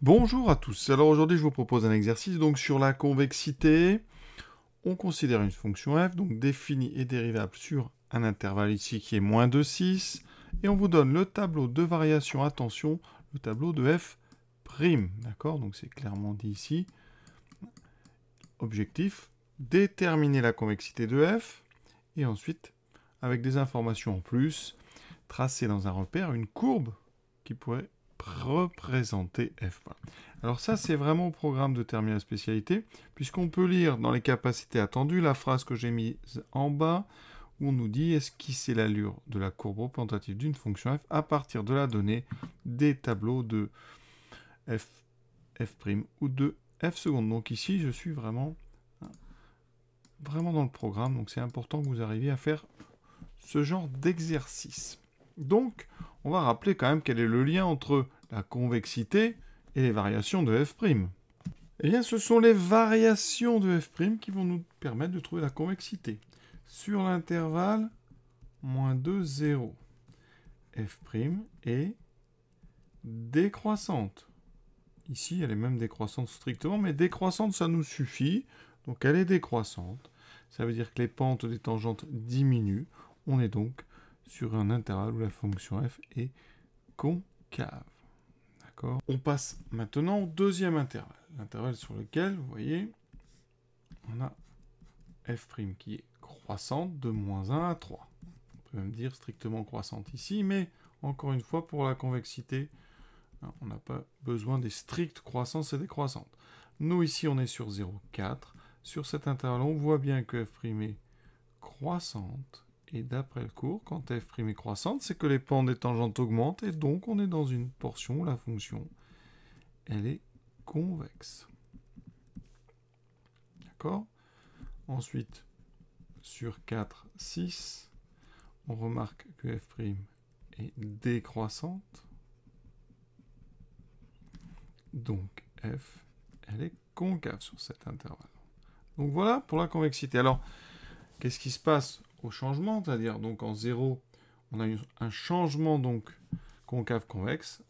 Bonjour à tous. Alors aujourd'hui, je vous propose un exercice donc sur la convexité. On considère une fonction f donc définie et dérivable sur un intervalle ici qui est moins de 6 et on vous donne le tableau de variation attention, le tableau de f prime, d'accord Donc c'est clairement dit ici. Objectif déterminer la convexité de f et ensuite avec des informations en plus tracer dans un repère une courbe qui pourrait représenter f Alors ça, c'est vraiment au programme de terminale spécialité, puisqu'on peut lire dans les capacités attendues la phrase que j'ai mise en bas, où on nous dit est-ce c'est l'allure de la courbe représentative d'une fonction f à partir de la donnée des tableaux de f, f' ou de f seconde. Donc ici, je suis vraiment, vraiment dans le programme, donc c'est important que vous arriviez à faire ce genre d'exercice. Donc, on va rappeler quand même quel est le lien entre la convexité et les variations de f'. Eh bien, ce sont les variations de f' qui vont nous permettre de trouver la convexité. Sur l'intervalle moins 2, 0, f' est décroissante. Ici, elle est même décroissante strictement, mais décroissante, ça nous suffit. Donc, elle est décroissante. Ça veut dire que les pentes des tangentes diminuent. On est donc sur un intervalle où la fonction f est concave. D'accord On passe maintenant au deuxième intervalle, l'intervalle sur lequel, vous voyez, on a f' qui est croissante de moins 1 à 3. On peut même dire strictement croissante ici, mais encore une fois, pour la convexité, hein, on n'a pas besoin des strictes croissances et des croissantes. Nous, ici, on est sur 0,4. Sur cet intervalle, on voit bien que f' est croissante et d'après le cours, quand f' est croissante, c'est que les pentes des tangentes augmentent et donc on est dans une portion où la fonction elle est convexe. D'accord Ensuite, sur 4, 6, on remarque que f' est décroissante. Donc f, elle est concave sur cet intervalle. Donc voilà pour la convexité. Alors, qu'est-ce qui se passe au changement, c'est-à-dire donc en 0, on a un changement donc concave-convexe,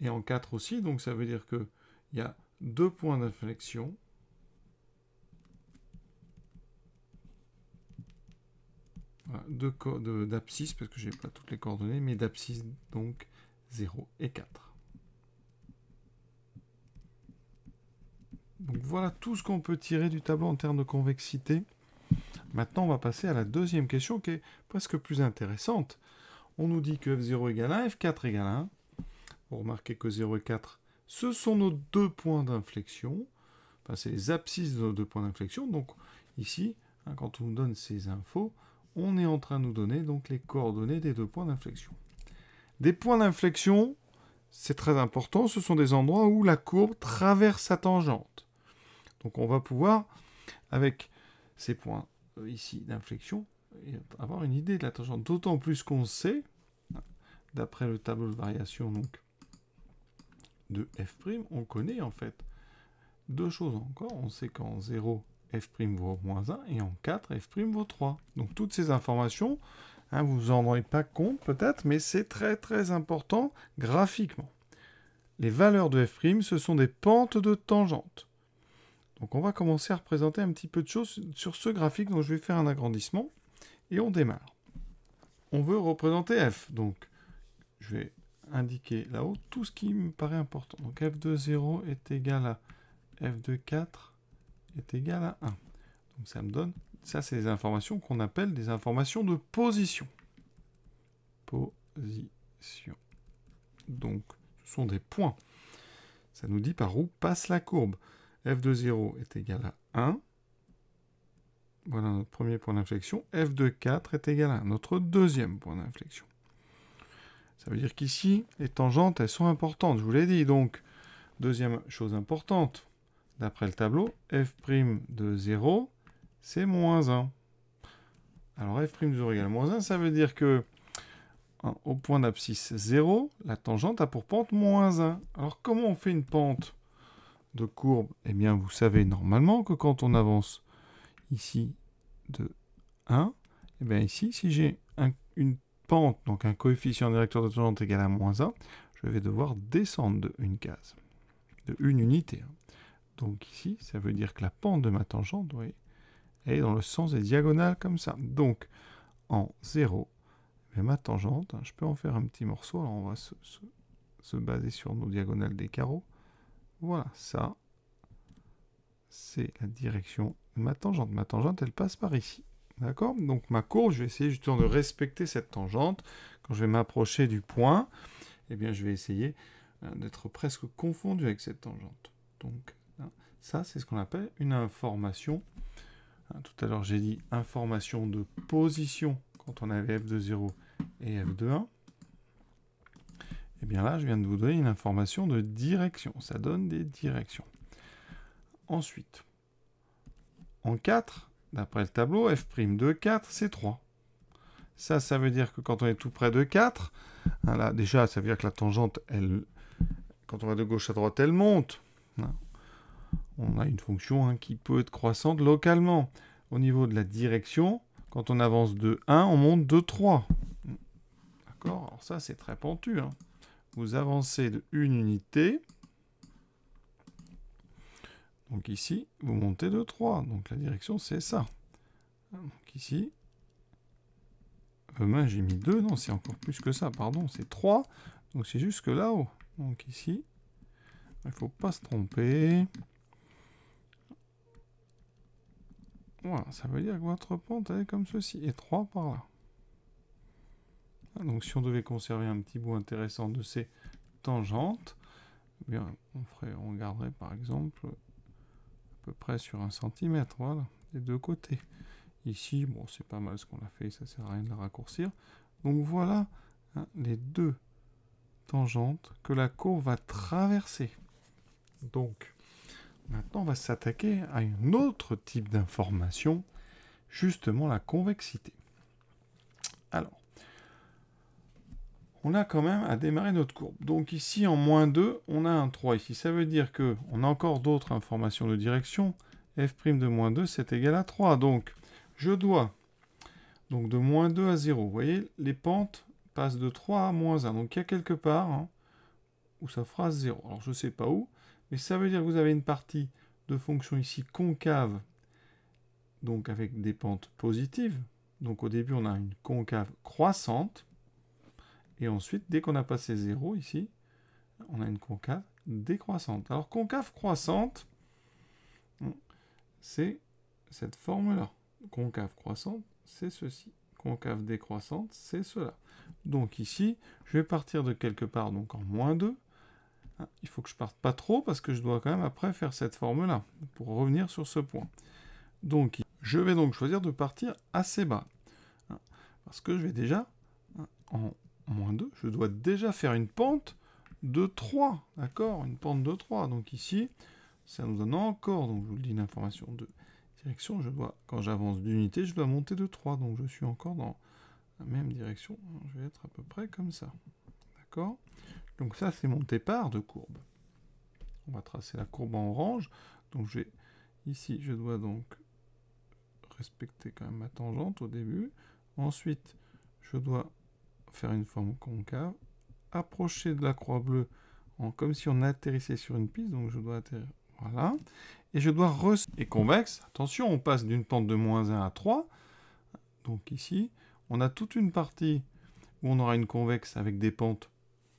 et en 4 aussi, donc ça veut dire qu'il y a deux points d'inflexion, Deux deux d'abscisse, parce que j'ai pas toutes les coordonnées, mais d'abscisse donc 0 et 4. Donc voilà tout ce qu'on peut tirer du tableau en termes de convexité. Maintenant, on va passer à la deuxième question qui est presque plus intéressante. On nous dit que f0 égale 1, f4 égale 1. Vous remarquez que 0 et 4, ce sont nos deux points d'inflexion. Enfin, c'est les abscisses de nos deux points d'inflexion. Donc ici, hein, quand on nous donne ces infos, on est en train de nous donner donc les coordonnées des deux points d'inflexion. Des points d'inflexion, c'est très important, ce sont des endroits où la courbe traverse sa tangente. Donc on va pouvoir, avec ces points euh, ici d'inflexion et avoir une idée de la tangente. D'autant plus qu'on sait, d'après le tableau de variation donc, de f', on connaît en fait deux choses encore. On sait qu'en 0, f' vaut moins 1 et en 4, f' vaut 3. Donc toutes ces informations, hein, vous vous en rendez pas compte peut-être, mais c'est très très important graphiquement. Les valeurs de f', ce sont des pentes de tangente. Donc on va commencer à représenter un petit peu de choses sur ce graphique, donc je vais faire un agrandissement, et on démarre. On veut représenter F, donc je vais indiquer là-haut tout ce qui me paraît important. Donc f de 0 est égal à f de 4 est égal à 1. Donc ça me donne, ça c'est des informations qu'on appelle des informations de position. Position. Donc ce sont des points. Ça nous dit par où passe la courbe f de 0 est égal à 1. Voilà notre premier point d'inflexion. f de 4 est égal à 1, notre deuxième point d'inflexion. Ça veut dire qu'ici, les tangentes, elles sont importantes, je vous l'ai dit. Donc, deuxième chose importante, d'après le tableau, f' de 0, c'est moins 1. Alors f' de 0 égale moins 1, ça veut dire que hein, au point d'abscisse 0, la tangente a pour pente moins 1. Alors comment on fait une pente de courbe, eh bien vous savez normalement que quand on avance ici de 1, et eh bien ici, si j'ai une pente, donc un coefficient directeur de tangente égal à moins 1, je vais devoir descendre de une case, de une unité. Hein. Donc ici, ça veut dire que la pente de ma tangente, est dans le sens des diagonales comme ça. Donc en 0, eh ma tangente, hein, je peux en faire un petit morceau. Alors on va se baser sur nos diagonales des carreaux. Voilà, ça, c'est la direction de ma tangente. Ma tangente, elle passe par ici. D'accord Donc ma courbe, je vais essayer justement de respecter cette tangente. Quand je vais m'approcher du point, eh bien je vais essayer euh, d'être presque confondu avec cette tangente. Donc hein, ça, c'est ce qu'on appelle une information. Hein, tout à l'heure, j'ai dit information de position quand on avait f de 0 et f de et eh bien là, je viens de vous donner une information de direction. Ça donne des directions. Ensuite, en 4, d'après le tableau, f' de 4, c'est 3. Ça, ça veut dire que quand on est tout près de 4, hein, là, déjà, ça veut dire que la tangente, elle, quand on va de gauche à droite, elle monte. Hein. On a une fonction hein, qui peut être croissante localement. Au niveau de la direction, quand on avance de 1, on monte de 3. D'accord Alors ça, c'est très pentu. Hein vous avancez de une unité. Donc ici, vous montez de 3. Donc la direction, c'est ça. Donc ici, euh, j'ai mis 2. Non, c'est encore plus que ça, pardon. C'est 3. Donc c'est jusque là-haut. Donc ici, il ne faut pas se tromper. Voilà, ça veut dire que votre pente, est comme ceci. Et 3 par là. Ah, donc si on devait conserver un petit bout intéressant de ces tangentes, eh on, ferait, on garderait par exemple à peu près sur un centimètre, voilà, des deux côtés. Ici, bon, c'est pas mal ce qu'on a fait, ça sert à rien de le raccourcir. Donc voilà hein, les deux tangentes que la courbe va traverser. Donc, maintenant, on va s'attaquer à un autre type d'information, justement la convexité. Alors, on a quand même à démarrer notre courbe. Donc ici, en moins 2, on a un 3 ici. Ça veut dire que on a encore d'autres informations de direction. f' de moins 2, c'est égal à 3. Donc, je dois, donc de moins 2 à 0, vous voyez, les pentes passent de 3 à moins 1. Donc, il y a quelque part hein, où ça fera 0. Alors, je ne sais pas où, mais ça veut dire que vous avez une partie de fonction ici concave, donc avec des pentes positives. Donc, au début, on a une concave croissante et ensuite, dès qu'on a passé 0 ici, on a une concave décroissante. Alors concave croissante, hmm, c'est cette forme-là. Concave croissante, c'est ceci. Concave décroissante, c'est cela. Donc ici, je vais partir de quelque part, donc en moins 2. Ah, il faut que je parte pas trop parce que je dois quand même après faire cette forme-là pour revenir sur ce point. Donc je vais donc choisir de partir assez bas ah, parce que je vais déjà ah, en moins 2, je dois déjà faire une pente de 3, d'accord Une pente de 3, donc ici, ça nous donne encore, donc je vous le dis, l'information de direction, je dois, quand j'avance d'unité, je dois monter de 3, donc je suis encore dans la même direction, je vais être à peu près comme ça, d'accord Donc ça, c'est mon départ de courbe. On va tracer la courbe en orange, donc je ici, je dois donc respecter quand même ma tangente au début, ensuite, je dois faire une forme concave, approcher de la croix bleue comme si on atterrissait sur une piste, donc je dois atterrir, voilà, et je dois Et convexe, attention, on passe d'une pente de moins 1 à 3, donc ici, on a toute une partie où on aura une convexe avec des pentes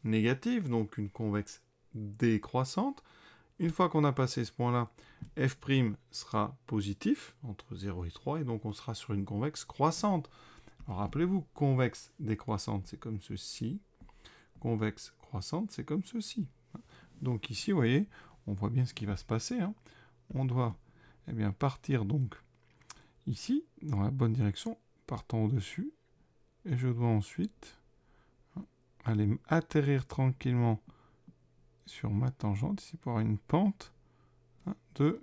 négatives, donc une convexe décroissante. Une fois qu'on a passé ce point-là, f' sera positif, entre 0 et 3, et donc on sera sur une convexe croissante rappelez-vous, convexe décroissante, c'est comme ceci. Convexe croissante, c'est comme ceci. Donc ici, vous voyez, on voit bien ce qui va se passer. Hein. On doit eh bien, partir donc ici, dans la bonne direction, partant au-dessus. Et je dois ensuite hein, aller atterrir tranquillement sur ma tangente, ici pour avoir une pente hein, de,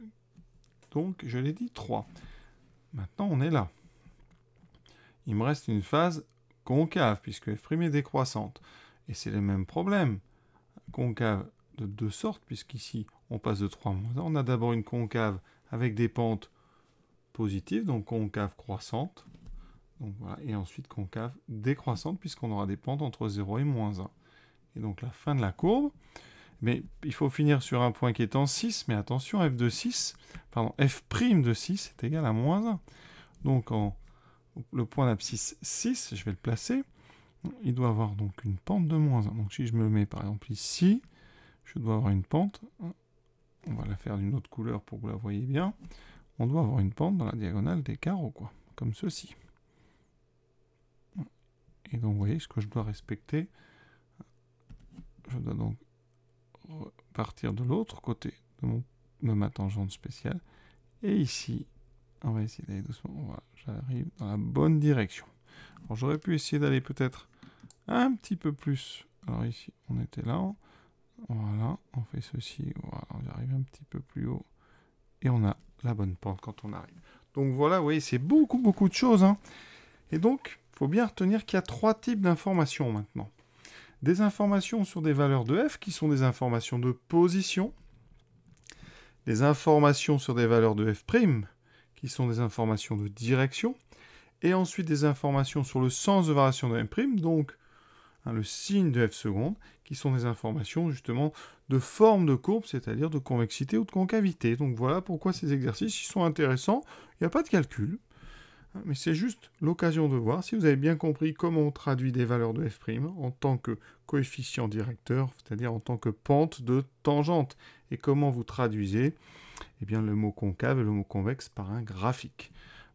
donc je l'ai dit, 3. Maintenant, on est là il me reste une phase concave, puisque f' est décroissante. Et c'est le même problème. Concave de deux sortes, puisqu'ici, on passe de 3 moins 1. On a d'abord une concave avec des pentes positives, donc concave croissante. et ensuite concave décroissante, puisqu'on aura des pentes entre 0 et moins 1. Et donc la fin de la courbe. Mais il faut finir sur un point qui est en 6, mais attention, f de 6, pardon, f' de 6 est égal à moins 1. Donc en le point d'abscisse 6, je vais le placer, il doit avoir donc une pente de moins 1. Donc si je me mets par exemple ici, je dois avoir une pente, on va la faire d'une autre couleur pour que vous la voyez bien, on doit avoir une pente dans la diagonale des carreaux, quoi, comme ceci. Et donc vous voyez ce que je dois respecter, je dois donc partir de l'autre côté de, mon, ma tangente spéciale, et ici, on va essayer d'aller doucement, voilà J'arrive dans la bonne direction. Alors j'aurais pu essayer d'aller peut-être un petit peu plus. Alors ici, on était là. Voilà, on fait ceci. on arrive un petit peu plus haut. Et on a la bonne pente quand on arrive. Donc voilà, vous voyez, c'est beaucoup, beaucoup de choses. Hein. Et donc, il faut bien retenir qu'il y a trois types d'informations maintenant. Des informations sur des valeurs de f, qui sont des informations de position. Des informations sur des valeurs de f', qui sont des informations de direction, et ensuite des informations sur le sens de variation de M', donc hein, le signe de F seconde, qui sont des informations justement de forme de courbe, c'est-à-dire de convexité ou de concavité. Donc voilà pourquoi ces exercices sont intéressants. Il n'y a pas de calcul, hein, mais c'est juste l'occasion de voir si vous avez bien compris comment on traduit des valeurs de F' en tant que coefficient directeur, c'est-à-dire en tant que pente de tangente, et comment vous traduisez eh bien, le mot concave et le mot convexe par un graphique.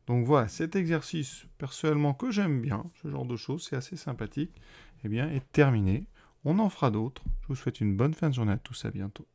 Donc voilà, cet exercice, personnellement, que j'aime bien, ce genre de choses, c'est assez sympathique, eh bien, est terminé. On en fera d'autres. Je vous souhaite une bonne fin de journée à tous, à bientôt.